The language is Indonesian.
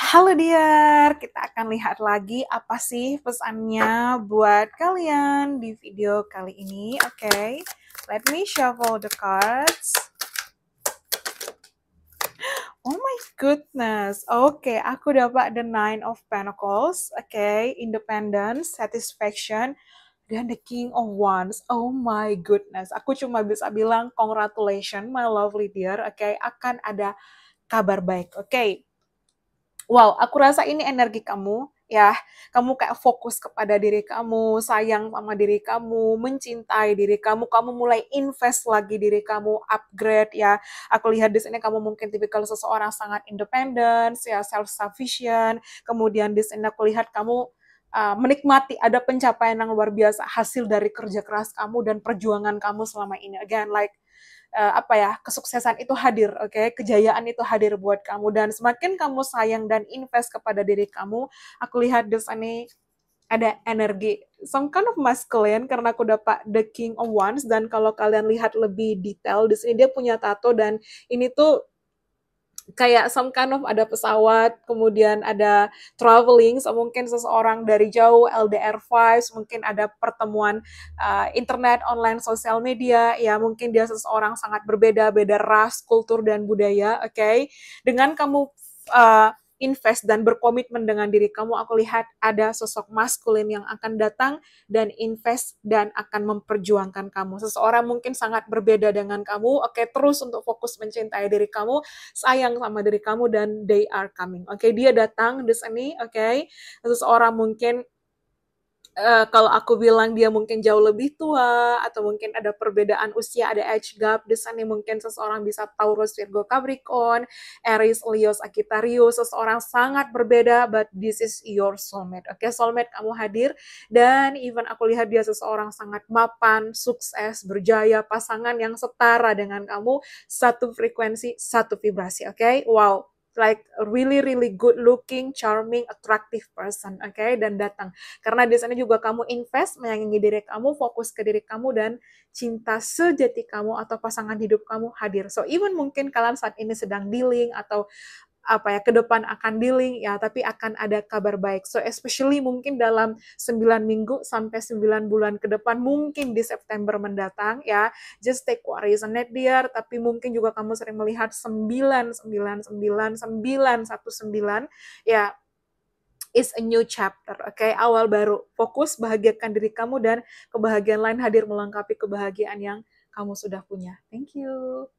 Halo Diar, kita akan lihat lagi apa sih pesannya buat kalian di video kali ini. Oke, okay. let me shuffle the cards. Oh my goodness. Oke, okay, aku dapat the Nine of Pentacles. Oke, okay. independence, satisfaction, dan the King of Wands. Oh my goodness. Aku cuma bisa bilang congratulations my lovely dear. Oke, okay. akan ada kabar baik. Oke. Okay wow, aku rasa ini energi kamu, ya. Kamu kayak fokus kepada diri kamu, sayang sama diri kamu, mencintai diri kamu, kamu mulai invest lagi diri kamu, upgrade ya. Aku lihat di sini kamu mungkin tipikal seseorang sangat independen, ya self sufficient. Kemudian di sini aku lihat kamu uh, menikmati ada pencapaian yang luar biasa hasil dari kerja keras kamu dan perjuangan kamu selama ini. Again, like uh, apa ya kesuksesan itu hadir, oke, okay? kejayaan itu hadir buat kamu dan semakin kamu sayang dan invest kepada diri kamu, aku lihat di sini ada energi some kind of masculine karena aku dapat the king of wands dan kalau kalian lihat lebih detail di sini dia punya tato dan ini tuh kayak some kind of ada pesawat, kemudian ada traveling, so mungkin seseorang dari jauh LDR 5 mungkin ada pertemuan uh, internet, online, sosial media, ya mungkin dia seseorang sangat berbeda, beda ras, kultur dan budaya, oke? Okay? Dengan kamu uh, invest dan berkomitmen dengan diri kamu, aku lihat ada sosok maskulin yang akan datang dan invest dan akan memperjuangkan kamu. Seseorang mungkin sangat berbeda dengan kamu, oke okay, terus untuk fokus mencintai diri kamu, sayang sama diri kamu dan they are coming. Oke, okay, dia datang di sini, oke. Okay? Seseorang mungkin uh, kalau aku bilang dia mungkin jauh lebih tua atau mungkin ada perbedaan usia, ada age gap, desainnya mungkin seseorang bisa Taurus, Virgo, Capricorn, Aries, Leo, Sagittarius, seseorang sangat berbeda, but this is your soulmate. Oke, okay? soulmate kamu hadir dan even aku lihat dia seseorang sangat mapan, sukses, berjaya, pasangan yang setara dengan kamu, satu frekuensi, satu vibrasi. Oke, okay? wow like really really good looking, charming, attractive person, oke? Okay? Dan datang. Karena di sana juga kamu invest menyayangi diri kamu, fokus ke diri kamu dan cinta sejati kamu atau pasangan hidup kamu hadir. So even mungkin kalian saat ini sedang dealing atau apa ya ke depan akan dealing ya tapi akan ada kabar baik so especially mungkin dalam 9 minggu sampai 9 bulan ke depan mungkin di September mendatang ya just take what is net dear tapi mungkin juga kamu sering melihat sembilan sembilan sembilan satu sembilan ya is a new chapter, oke? Okay? Awal baru. Fokus bahagiakan diri kamu dan kebahagiaan lain hadir melengkapi kebahagiaan yang kamu sudah punya. Thank you.